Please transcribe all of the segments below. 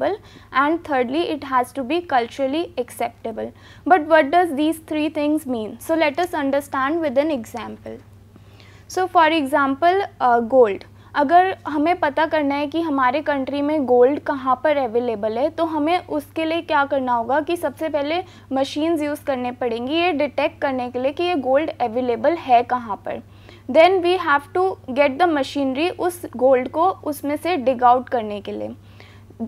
possible and thirdly it has to be culturally acceptable. But what does these three things mean? So let us understand with an example. So for example uh, gold. अगर हमें पता करना है कि हमारे country में gold कहाँ पर अवेलेबल है तो हमें उसके लिए क्या करना होगा कि सबसे पहले मशीन्स यूज़ करने पड़ेंगी ये डिटेक्ट करने के लिए कि ये गोल्ड अवेलेबल है कहाँ पर then we have to get the machinery उस गोल्ड को उसमें से डिग आउट करने के लिए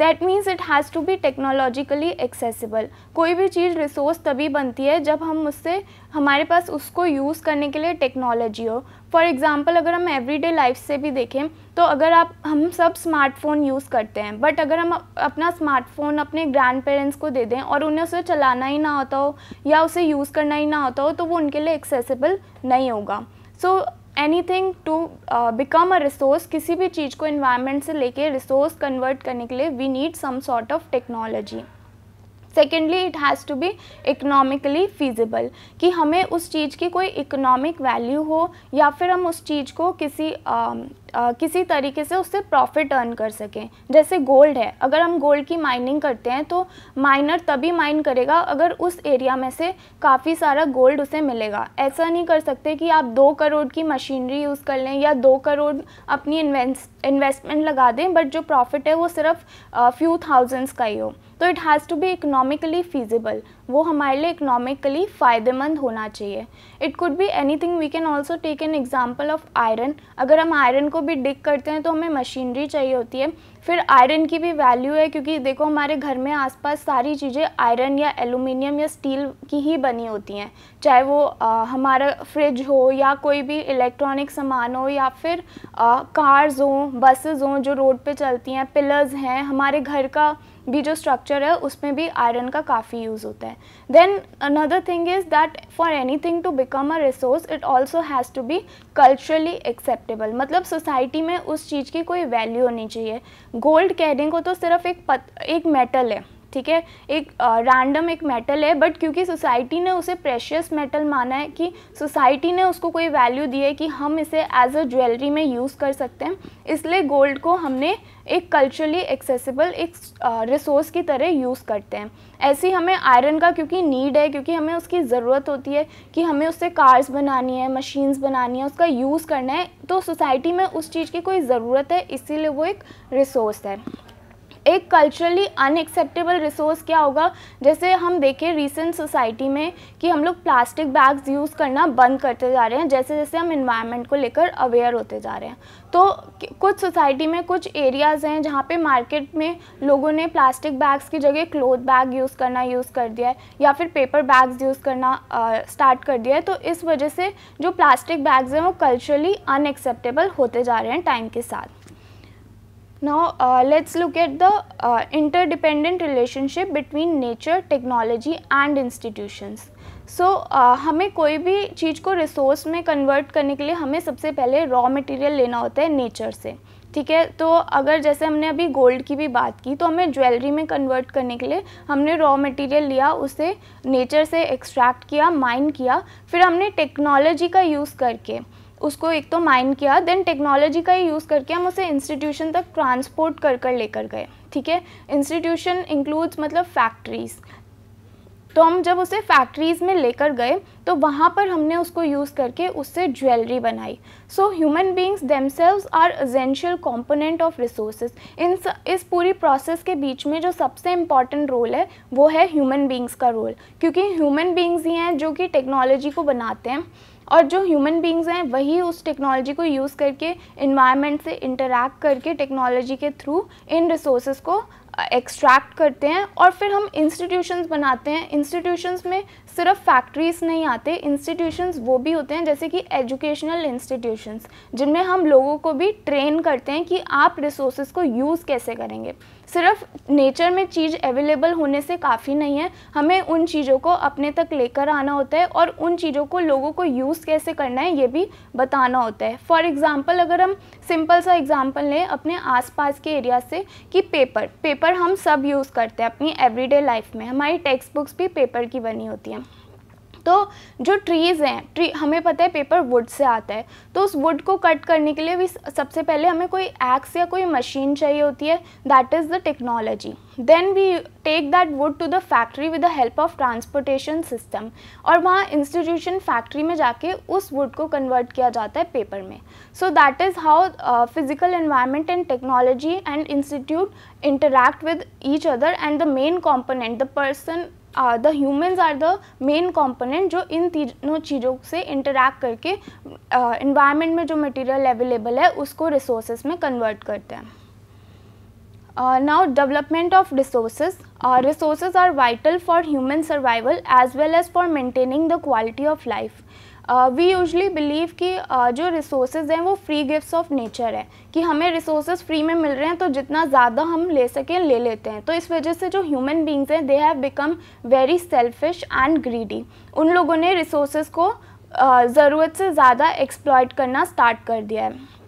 that means it has to be technologically accessible कोई भी चीज़ रिसोर्स तभी बनती है जब हम उससे हमारे पास उसको यूज़ करने के लिए टेक्नोलॉजी हो फॉर एग्ज़ाम्पल अगर हम एवरीडे लाइफ से भी देखें तो अगर आप हम सब स्मार्टफ़ोन यूज़ करते हैं बट अगर हम अपना स्मार्टफ़ोन अपने ग्रैंड पेरेंट्स को दे दें और उन्हें उसे चलाना ही ना होता हो या उसे यूज़ करना ही ना होता हो तो वो उनके लिए एक्सेसिबल नहीं होगा so so, anything to become a resource किसी भी चीज़ को इन्वायरमेंट से लेके रिसोर्स कन्वर्ट करने के लिए we need some sort of technology secondly it has to be economically feasible कि हमें उस चीज़ की कोई इकनॉमिक वैल्यू हो या फिर हम उस चीज़ को किसी आ, आ, किसी तरीके से उससे प्रॉफिट अर्न कर सकें जैसे गोल्ड है अगर हम गोल्ड की माइनिंग करते हैं तो माइनर तभी माइन करेगा अगर उस एरिया में से काफ़ी सारा गोल्ड उसे मिलेगा ऐसा नहीं कर सकते कि आप दो करोड़ की मशीनरी यूज़ कर लें या दो करोड़ अपनी इन्वेस्टमेंट लगा दें बट जो प्रॉफिट है वो सिर्फ फ्यू थाउजेंड्स का ही हो तो it has to be economically feasible वो हमारे लिए इकनॉमिकली फ़ायदेमंद होना चाहिए it could be anything we can also take an example of iron अगर हम आयरन को भी डिग करते हैं तो हमें मशीनरी चाहिए होती है फिर आयरन की भी वैल्यू है क्योंकि देखो हमारे घर में आसपास सारी चीज़ें आयरन या एलुमिनियम या स्टील की ही बनी होती हैं चाहे वो आ, हमारा फ्रिज हो या कोई भी इलेक्ट्रॉनिक सामान हो या फिर आ, कार्स हों बसेस हों जो रोड पे चलती हैं पिलर्स हैं हमारे घर का भी जो स्ट्रक्चर है उसमें भी आयरन का काफ़ी यूज़ होता है then another thing is that for anything to become a resource it also has to be culturally acceptable मतलब सोसाइटी में उस चीज़ की कोई वैल्यू होनी चाहिए गोल्ड कहने को तो सिर्फ एक पत, एक मेटल है ठीक है एक रैंडम एक मेटल है बट क्योंकि सोसाइटी ने उसे प्रेशियस मेटल माना है कि सोसाइटी ने उसको कोई वैल्यू दी है कि हम इसे एज अ ज्वेलरी में यूज़ कर सकते हैं इसलिए गोल्ड को हमने एक कल्चरली एक्सेसिबल एक रिसोर्स की तरह यूज़ करते हैं ऐसे ही हमें आयरन का क्योंकि नीड है क्योंकि हमें उसकी ज़रूरत होती है कि हमें उससे कार्स बनानी है मशीन्स बनानी है उसका यूज़ करना है तो सोसाइटी में उस चीज़ की कोई ज़रूरत है इसीलिए वो एक रिसोर्स है एक कल्चरली अनएक्सेप्टेबल रिसोर्स क्या होगा जैसे हम देखें रिसेंट सोसाइटी में कि हम लोग प्लास्टिक बैग्स यूज़ करना बंद करते जा रहे हैं जैसे जैसे हम इन्वायरमेंट को लेकर अवेयर होते जा रहे हैं तो कुछ सोसाइटी में कुछ एरियाज़ हैं जहाँ पे मार्केट में लोगों ने प्लास्टिक बैग्स की जगह क्लोथ बैग यूज़ करना यूज़ कर दिया है या फिर पेपर बैग्स यूज़ करना स्टार्ट कर दिया है तो इस वजह से जो प्लास्टिक बैग्स हैं वो कल्चरली अनएक्सेप्टेबल होते जा रहे हैं टाइम के साथ Now uh, let's look at the uh, interdependent relationship between nature, technology and institutions. So so, uh, हमें कोई भी चीज़ को रिसोर्स में कन्वर्ट करने के लिए हमें सबसे पहले रॉ मटेरियल लेना होता है नेचर से ठीक है तो अगर जैसे हमने अभी गोल्ड की भी बात की तो हमें ज्वेलरी में कन्वर्ट करने के लिए हमने रॉ मटेरियल लिया उसे नेचर से एक्सट्रैक्ट किया माइन किया फिर हमने टेक्नोलॉजी का यूज़ करके उसको एक तो माइंड किया देन टेक्नोलॉजी का ही यूज़ करके हम उसे इंस्टीट्यूशन तक ट्रांसपोर्ट कर कर लेकर गए ठीक है इंस्टीट्यूशन इंक्लूड्स मतलब फैक्ट्रीज़ तो हम जब उसे फैक्ट्रीज़ में लेकर गए तो वहाँ पर हमने उसको यूज़ करके उससे ज्वेलरी बनाई so human beings themselves are essential component of resource in इस पूरी प्रोसेस के बीच में जो सबसे इम्पॉर्टेंट रोल है वो है ह्यूमन बींग्स का रोल क्योंकि ह्यूमन बींग्स ही हैं जो कि टेक्नोलॉजी को बनाते हैं और जो ह्यूमन बींग्स हैं वही उस टेक्नोलॉजी को यूज़ करके इन्वायरमेंट से इंटरेक्ट करके टेक्नोलॉजी के थ्रू इन रिसोर्सेज को एक्सट्रैक्ट करते हैं और फिर हम इंस्टीट्यूशंस बनाते हैं इंस्टीट्यूशंस में सिर्फ फैक्ट्रीज नहीं आते इंस्टीट्यूशंस वो भी होते हैं जैसे कि एजुकेशनल इंस्टीट्यूशंस जिनमें हम लोगों को भी ट्रेन करते हैं कि आप रिसोर्स को यूज़ कैसे करेंगे सिर्फ नेचर में चीज़ अवेलेबल होने से काफ़ी नहीं है हमें उन चीज़ों को अपने तक लेकर आना होता है और उन चीज़ों को लोगों को यूज़ कैसे करना है ये भी बताना होता है फॉर एग्ज़ाम्पल अगर हम सिंपल सा एग्ज़ाम्पल लें अपने आसपास के एरिया से कि पेपर पेपर हम सब यूज़ करते हैं अपनी एवरीडे लाइफ में हमारी टेक्स्ट बुक्स भी पेपर की बनी होती हैं तो जो ट्रीज़ हैं ट्री हमें पता है पेपर वुड से आता है तो उस वुड को कट करने के लिए भी सबसे पहले हमें कोई एक्स या कोई मशीन चाहिए होती है that is the technology then we take that wood to the factory with the help of transportation system और वहाँ इंस्टीट्यूशन फैक्ट्री में जाके उस वुड को कन्वर्ट किया जाता है पेपर में so that is how physical environment and technology and institute interact with each other and the main component the person the humans are the main component जो इन तीनों चीज़ों से इंटरैक्ट करके इन्वायरमेंट uh, में जो मटेरियल अवेलेबल है उसको रिसोर्सेज में कन्वर्ट करते हैं now development of resources resources are vital for human survival as well as for maintaining the quality of life we usually believe कि uh, जो रिसोर्सेज हैं वो फ्री गिफ्ट्स ऑफ नेचर हैं कि हमें रिसोर्सेज फ्री में मिल रहे हैं तो जितना ज़्यादा हम ले सकें ले लेते हैं तो इस वजह से जो ह्यूमन बींग्स हैं they have become very selfish and greedy उन लोगों ने रिसोर्सेज को uh, ज़रूरत से ज़्यादा एक्सप्लॉयट करना स्टार्ट कर दिया है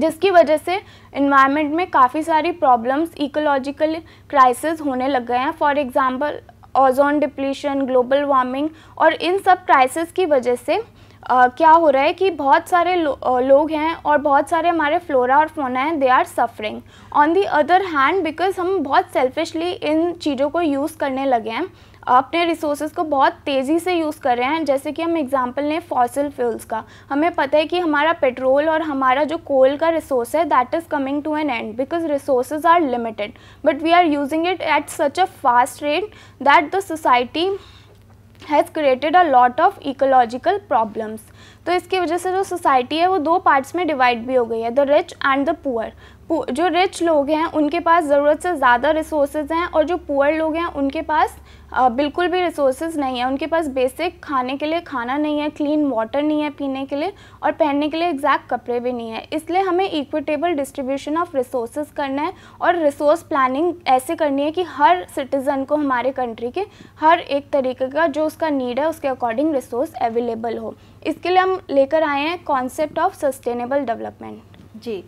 जिसकी वजह से इन्वायरमेंट में काफ़ी सारी प्रॉब्लम्स इकोलॉजिकल क्राइसिस होने लग गए हैं for example ozone depletion global warming और इन सब क्राइसिस की वजह से Uh, क्या हो रहा है कि बहुत सारे लो, uh, लोग हैं और बहुत सारे हमारे फ्लोरा और फोना हैं they are suffering on the other hand because हम बहुत सेल्फिशली इन चीज़ों को यूज़ करने लगे हैं अपने रिसोर्सेज को बहुत तेज़ी से यूज़ कर रहे हैं जैसे कि हम एग्जांपल लें फॉसिल फ्यूल्स का हमें पता है कि हमारा पेट्रोल और हमारा जो कोल का रिसोर्स है that is coming to an end because resources are limited but we are using it at such a fast rate that the society has created a lot of ecological problems तो इसकी वजह से जो society है वो दो parts में divide भी हो गई है the rich and the poor जो रिच लोग हैं उनके पास ज़रूरत से ज़्यादा रिसोर्सेज हैं और जो पुअर लोग हैं उनके पास बिल्कुल भी रिसोर्सेज नहीं है उनके पास बेसिक खाने के लिए खाना नहीं है क्लीन वाटर नहीं है पीने के लिए और पहनने के लिए एग्जैक्ट कपड़े भी नहीं है इसलिए हमें इक्विटेबल डिस्ट्रीब्यूशन ऑफ रिसोर्सेज करना है और रिसोर्स प्लानिंग ऐसे करनी है कि हर सिटीज़न को हमारे कंट्री के हर एक तरीके का जो उसका नीड है उसके अकॉर्डिंग रिसोर्स अवेलेबल हो इसके लिए हम लेकर आए हैं कॉन्सेप्ट ऑफ सस्टेनेबल डेवलपमेंट जी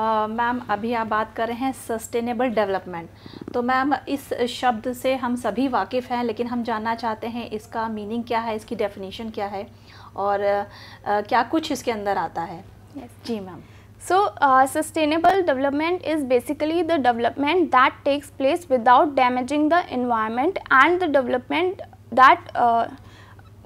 मैम अभी आप बात कर रहे हैं सस्टेनेबल डेवलपमेंट तो मैम इस शब्द से हम सभी वाकिफ़ हैं लेकिन हम जानना चाहते हैं इसका मीनिंग क्या है इसकी डेफिनेशन क्या है और आ, आ, क्या कुछ इसके अंदर आता है yes. जी ma'am so sustainable development is basically the development that takes place without damaging the environment and the development that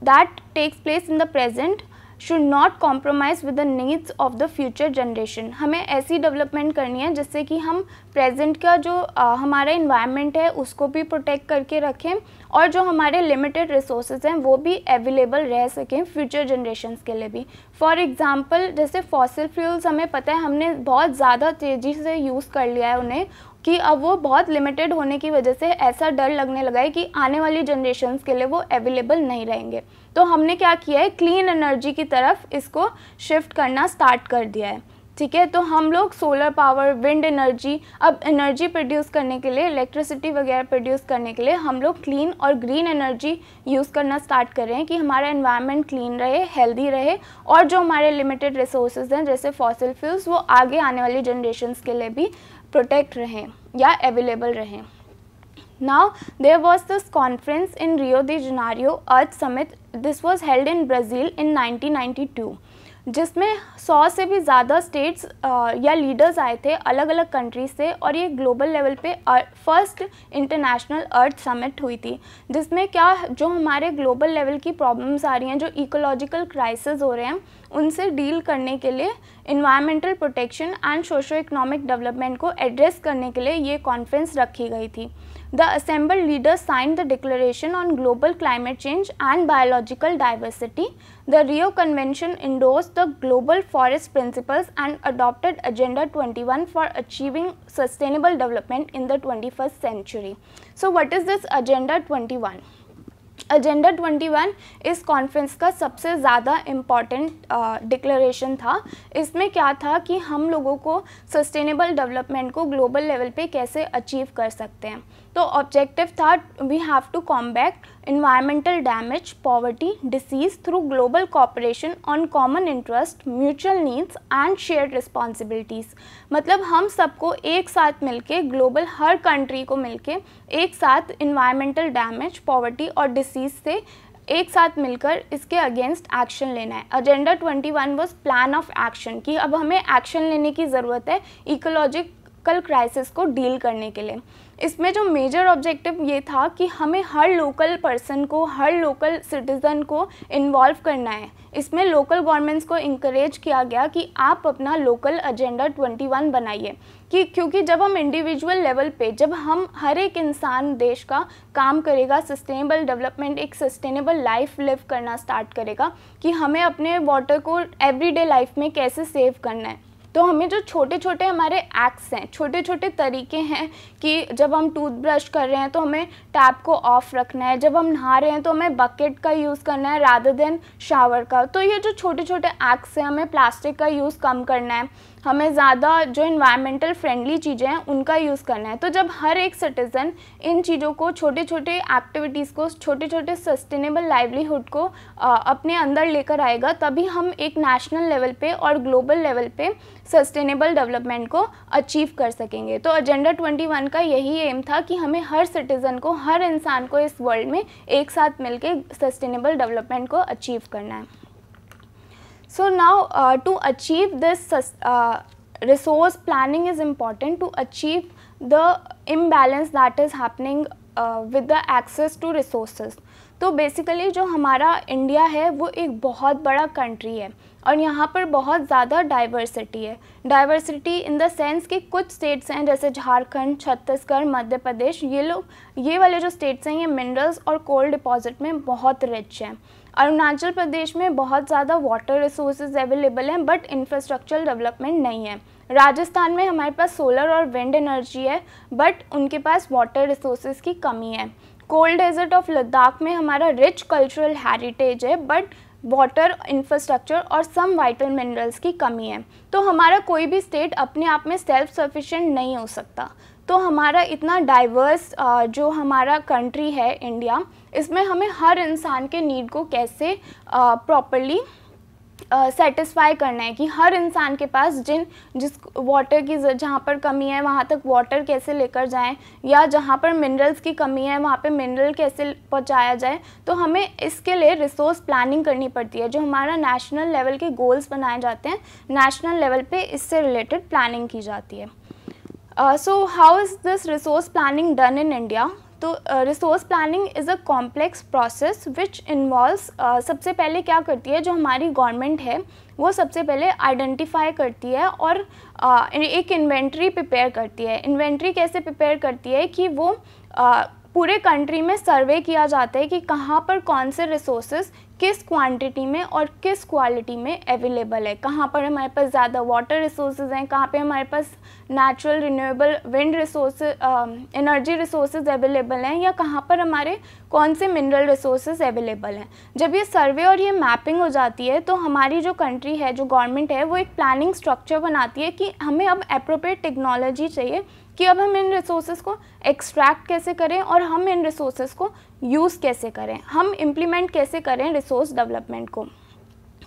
that takes place in the present should not compromise with the needs of the future generation हमें ऐसी development करनी है जिससे कि हम present का जो आ, हमारा इन्वायरमेंट है उसको भी प्रोटेक्ट करके रखें और जो हमारे लिमिटेड रिसोर्सेज हैं वो भी अवेलेबल रह सकें फ्यूचर जनरेशन के लिए भी फॉर एग्ज़ाम्पल जैसे फॉसिल फ्यूल्स हमें पता है हमने बहुत ज़्यादा तेज़ी से यूज़ कर लिया है उन्हें कि अब वो बहुत लिमिटेड होने की वजह से ऐसा डर लगने लगा है कि आने वाली जनरेशन के लिए वो अवेलेबल नहीं रहेंगे तो हमने क्या किया है क्लीन एनर्जी की तरफ इसको शिफ्ट करना स्टार्ट कर दिया है ठीक है तो हम लोग सोलर पावर विंड एनर्जी अब एनर्जी प्रोड्यूस करने के लिए इलेक्ट्रिसिटी वगैरह प्रोड्यूस करने के लिए हम लोग क्लीन और ग्रीन एनर्जी यूज़ करना स्टार्ट कर रहे हैं कि हमारा इन्वायरमेंट क्लीन रहे हेल्दी रहे और जो हमारे लिमिटेड रिसोर्सेज हैं जैसे फॉसिल फ्यूल्स वो आगे आने वाली जनरेशन के लिए भी प्रोटेक्ट रहें या अवेलेबल रहें now there was this conference in Rio de Janeiro earth summit this was held in Brazil in nineteen two जिसमें सौ से भी ज़्यादा स्टेट्स या लीडर्स आए थे अलग अलग कंट्रीज से और ये ग्लोबल लेवल पे फर्स्ट इंटरनेशनल अर्थ समिट हुई थी जिसमें क्या जो हमारे ग्लोबल लेवल की प्रॉब्लम्स आ रही हैं जो इकोलॉजिकल क्राइसिस हो रहे हैं उनसे डील करने के लिए environmental protection and socio economic development को एड्रेस करने के लिए ये कॉन्फ्रेंस रखी गई थी the assembled leaders signed the Declaration on Global Climate Change and Biological Diversity. The Rio Convention endorsed the Global Forest Principles and adopted Agenda 21 for achieving sustainable development in the 21st century. So what is this Agenda 21? Agenda 21 is conference का सबसे ज़्यादा important uh, declaration था इसमें क्या था कि हम लोगों को sustainable development को global level पे कैसे achieve कर सकते हैं तो ऑब्जेक्टिव था we have to back environmental damage poverty disease through global cooperation on common interest mutual needs and share responsibilities मतलब हम सबको एक साथ मिलके ग्लोबल हर कंट्री को मिलके एक साथ इन्वायरमेंटल डैमेज पॉवर्टी और डिसीज से एक साथ मिलकर इसके अगेंस्ट एक्शन लेना है agenda 21 one was plan of action कि अब हमें एक्शन लेने की ज़रूरत है इकोलॉजिकल क्राइसिस को डील करने के लिए इसमें जो मेजर ऑब्जेक्टिव ये था कि हमें हर लोकल पर्सन को हर लोकल सिटीज़न को इन्वॉल्व करना है इसमें लोकल गवर्नमेंट्स को इंकरेज किया गया कि आप अपना लोकल एजेंडा 21 बनाइए कि क्योंकि जब हम इंडिविजुअल लेवल पे जब हम हर एक इंसान देश का काम करेगा सस्टेनेबल डेवलपमेंट एक सस्टेनेबल लाइफ लिव करना स्टार्ट करेगा कि हमें अपने वाटर को एवरीडे लाइफ में कैसे सेव करना है तो हमें जो छोटे छोटे हमारे एक्ट्स हैं छोटे छोटे तरीके हैं कि जब हम टूथब्रश कर रहे हैं तो हमें टैप को ऑफ़ रखना है जब हम नहा रहे हैं तो हमें बकेट का यूज़ करना है राधा देन शावर का तो ये जो छोटे छोटे एक्ट्स हैं हमें प्लास्टिक का यूज़ कम करना है हमें ज़्यादा जो इन्वायरमेंटल फ्रेंडली चीज़ें हैं उनका यूज़ करना है तो जब हर एक सिटीज़न इन चीज़ों को छोटे छोटे एक्टिविटीज़ को छोटे छोटे सस्टेनेबल लाइवलीहुड को आ, अपने अंदर लेकर आएगा तभी हम एक नेशनल लेवल पे और ग्लोबल लेवल पे सस्टेनेबल डेवलपमेंट को अचीव कर सकेंगे तो एजेंडा ट्वेंटी का यही एम था कि हमें हर सिटीज़न को हर इंसान को इस वर्ल्ड में एक साथ मिलकर सस्टेनेबल डेवलपमेंट को अचीव करना है So now uh, to achieve this uh, resource planning is important to achieve the imbalance that is happening uh, with the access to resources. तो बेसिकली जो हमारा इंडिया है वो एक बहुत बड़ा कंट्री है और यहाँ पर बहुत ज़्यादा डाइवर्सिटी है डाइवर्सिटी इन द सेंस कि कुछ स्टेट्स हैं जैसे झारखंड छत्तीसगढ़ मध्य प्रदेश ये लोग ये वाले जो स्टेट्स हैं ये मिनरल्स और कोल डिपॉजिट में बहुत रिच हैं अरुणाचल प्रदेश में बहुत ज़्यादा वाटर रिसोर्सेज अवेलेबल हैं बट इंफ्रास्ट्रक्चरल डेवलपमेंट नहीं है राजस्थान में हमारे पास सोलर और विंड एनर्जी है बट उनके पास वाटर रिसोर्सेज की कमी है कोल्ड डेजर्ट ऑफ लद्दाख में हमारा रिच कल्चरल हेरिटेज है बट वाटर इंफ्रास्ट्रक्चर और सम वाइटल मिनरल्स की कमी है तो हमारा कोई भी स्टेट अपने आप में सेल्फ सफिशेंट नहीं हो सकता तो हमारा इतना डाइवर्स जो हमारा कंट्री है इंडिया इसमें हमें हर इंसान के नीड को कैसे प्रॉपरली सेटिस्फाई uh, करना है कि हर इंसान के पास जिन जिस वाटर की जहाँ पर कमी है वहाँ तक वाटर कैसे लेकर जाएं या जहाँ पर मिनरल्स की कमी है वहाँ पे मिनरल कैसे पहुँचाया जाए तो हमें इसके लिए रिसोर्स प्लानिंग करनी पड़ती है जो हमारा नेशनल लेवल के गोल्स बनाए जाते हैं नेशनल लेवल पे इससे रिलेटेड प्लानिंग की जाती है so how is this resource planning done in India तो resource planning is a complex process which involve सबसे पहले क्या करती है जो हमारी गवर्नमेंट है वो सबसे पहले आइडेंटिफाई करती है और uh, एक इन्वेंट्री प्रिपेयर करती है इन्वेंट्री कैसे प्रिपेयर करती है कि वो uh, पूरे कंट्री में सर्वे किया जाता है कि कहाँ पर कौन से रिसोर्सेज किस क्वांटिटी में और किस क्वालिटी में अवेलेबल है कहाँ पर हमारे पास ज़्यादा वाटर रिसोर्सेज हैं कहाँ पे हमारे पास natural renewable wind resource energy resources available हैं या कहाँ पर हमारे कौन से मिनरल रिसोर्सेज अवेलेबल हैं जब ये सर्वे और ये मैपिंग हो जाती है तो हमारी जो कंट्री है जो गवर्नमेंट है वो एक प्लानिंग स्ट्रक्चर बनाती है कि हमें अब अप्रोप्रिएट टेक्नोलॉजी चाहिए कि अब हम इन रिसोर्सेज को एक्सट्रैक्ट कैसे करें और हम इन रिसोर्सेज को यूज़ कैसे करें हम इम्प्लीमेंट कैसे करें रिसोर्स डेवलपमेंट को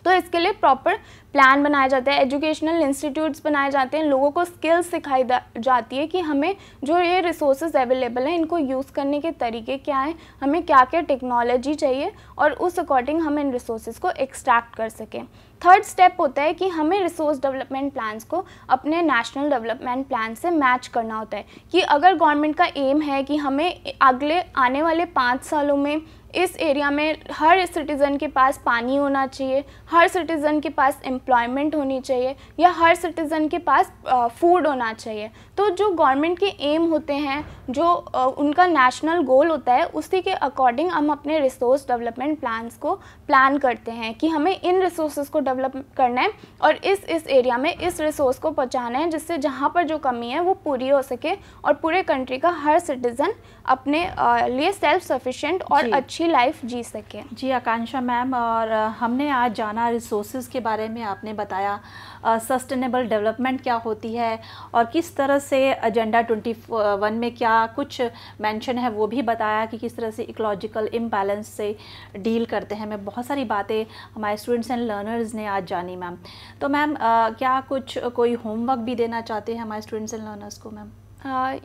तो इसके लिए प्रॉपर प्लान बनाया जाता है एजुकेशनल इंस्टीट्यूट्स बनाए जाते हैं लोगों को स्किल्स सिखाई जाती है कि हमें जो ये रिसोर्सेज अवेलेबल हैं इनको यूज़ करने के तरीके क्या हैं हमें क्या क्या टेक्नोलॉजी चाहिए और उस अकॉर्डिंग हम इन रिसोर्सेज को एक्सट्रैक्ट कर सकें थर्ड स्टेप होता है कि हमें रिसोर्स डेवलपमेंट प्लान्स को अपने नेशनल डेवलपमेंट प्लान से मैच करना होता है कि अगर गवर्नमेंट का एम है कि हमें अगले आने वाले पाँच सालों में इस एरिया में हर सिटीज़न के पास पानी होना चाहिए हर सिटीज़न के पास एम्प्लॉयमेंट होनी चाहिए या हर सिटीज़न के पास फूड होना चाहिए तो जो गवर्नमेंट के एम होते हैं जो उनका नेशनल गोल होता है उसी के अकॉर्डिंग हम अपने रिसोर्स डेवलपमेंट प्लान्स को प्लान करते हैं कि हमें इन रिसोर्स को डेवलप करना है और इस इस एरिया में इस रिसोर्स को पहुँचाना है जिससे जहाँ पर जो कमी है वो पूरी हो सके और पूरे कंट्री का हर सिटीज़न अपने लिए सेल्फ सफिशेंट और अच्छी अच्छी लाइफ जी सकें जी आकांक्षा मैम और हमने आज जाना रिसोर्सेज के बारे में आपने बताया सस्टेनेबल डेवलपमेंट क्या होती है और किस तरह से एजेंडा ट्वेंटी वन में क्या कुछ मेंशन है वो भी बताया कि किस तरह से इकोलॉजिकल इम्बैलेंस से डील करते हैं मैं बहुत सारी बातें हमारे स्टूडेंट्स एंड लर्नर्स ने आज जानी मैम तो मैम क्या कुछ कोई होमवर्क भी देना चाहते हैं हमारे स्टूडेंट्स एंड लर्नर्स को मैम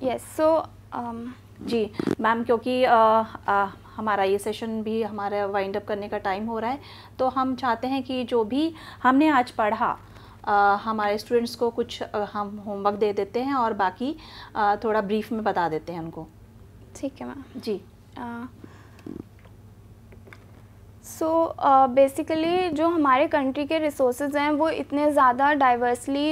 यस सो um, जी मैम क्योंकि आ, आ, हमारा ये सेशन भी हमारा वाइंड अप करने का टाइम हो रहा है तो हम चाहते हैं कि जो भी हमने आज पढ़ा आ, हमारे स्टूडेंट्स को कुछ आ, हम होमवर्क दे देते हैं और बाकी आ, थोड़ा ब्रीफ में बता देते हैं उनको ठीक है मैम जी सो so, बेसिकली uh, जो हमारे कंट्री के रिसोर्सेज हैं वो इतने ज़्यादा डाइवर्सली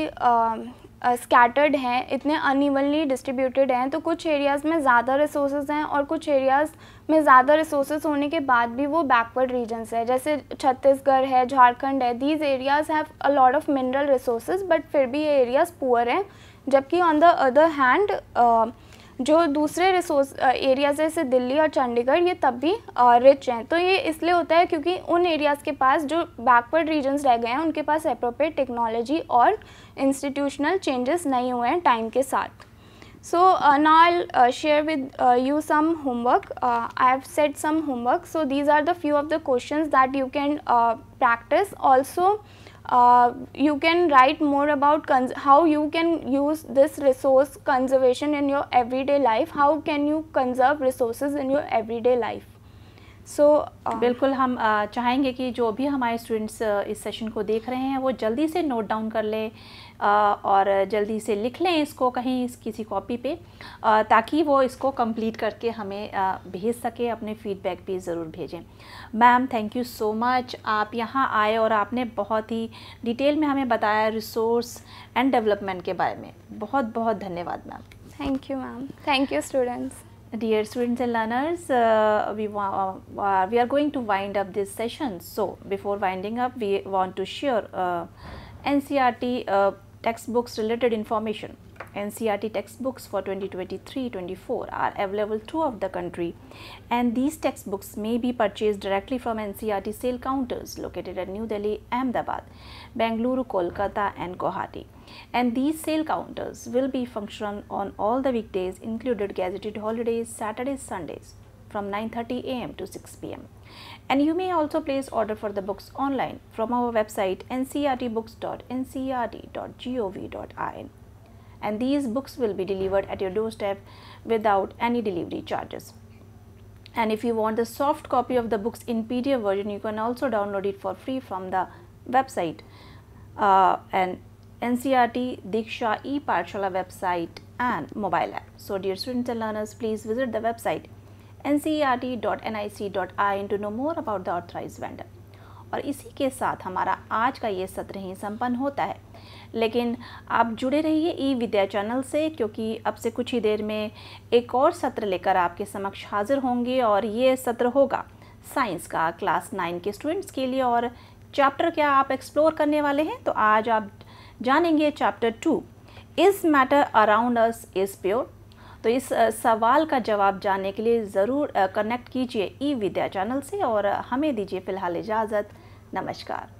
स्कैटर्ड uh, हैं इतने अनइवनली डिस्ट्रीब्यूटेड हैं तो कुछ एरियाज़ में ज़्यादा रिसोर्स हैं और कुछ एरियाज़ में ज़्यादा रिसोर्स होने के बाद भी वो बैकवर्ड रीजन्स है जैसे छत्तीसगढ़ है झारखंड है these areas have a lot of mineral resource but फिर भी ये एरियाज़ पुअर हैं जबकि ऑन द अदर हैंड जो दूसरे रिसोर्स एरियाज जैसे दिल्ली और चंडीगढ़ ये तब भी रिच हैं तो ये इसलिए होता है क्योंकि उन एरियाज के पास जो बैकवर्ड रीजन्स रह गए हैं उनके पास अप्रोप्रिएट टेक्नोलॉजी और इंस्टीट्यूशनल चेंजेस नहीं हुए हैं टाइम के साथ so I'll share with you some homework I have set some homework so these are the few of the question that you can practice also uh, you can write more about how you can use this resource conservation in your everyday life, how can you conserve resources in your everyday life. So so, uh, बिल्कुल हम uh, चाहेंगे कि जो भी हमारे students uh, इस session को देख रहे हैं वो जल्दी से नोट डाउन कर लें और जल्दी से लिख लें इसको कहीं इस किसी कॉपी पे ताकि वो इसको कंप्लीट करके हमें भेज सके अपने फीडबैक भी ज़रूर भेजें ma'am thank you so much आप यहाँ आए और आपने बहुत ही डिटेल में हमें बताया रिसोर्स एंड डेवलपमेंट के बारे में बहुत बहुत धन्यवाद ma'am thank you ma'am thank you students Dear students and learners, uh, we, uh, we are going to wind up this session. So, before winding up, we want to share uh, NCRT uh, textbooks related information. NCRT textbooks for 2023-24 are available throughout the country and these textbooks may be purchased directly from NCRT sale counters located at New Delhi, Ahmedabad, Bangalore, Kolkata and Guwahati. And these sale counters will be functional on all the weekdays included gazetted holidays, Saturdays, Sundays from 9.30 am to 6 pm. And you may also place order for the books online from our website ncrtbooks.ncrt.gov.in and these books will be delivered at your doorstep without any delivery charges. And if you want the soft copy of the books in PDF version, you can also download it for free from the website uh, and NCRT Diksha e-Parshala website and mobile app. So dear students and learners, please visit the website ncert.nic.in to know more about the authorized vendor. और इसी के साथ हमारा आज का ये सत्र ही संपन्न होता है लेकिन आप जुड़े रहिए ई विद्या चैनल से क्योंकि अब से कुछ ही देर में एक और सत्र लेकर आपके समक्ष हाजिर होंगे और ये सत्र होगा साइंस का क्लास नाइन के स्टूडेंट्स के लिए और चैप्टर क्या आप एक्सप्लोर करने वाले हैं तो आज आप जानेंगे chapter two is matter around us is pure तो इस सवाल का जवाब जानने के लिए ज़रूर कनेक्ट कीजिए ई विद्या चैनल से और हमें दीजिए फ़िलहाल इजाज़त नमस्कार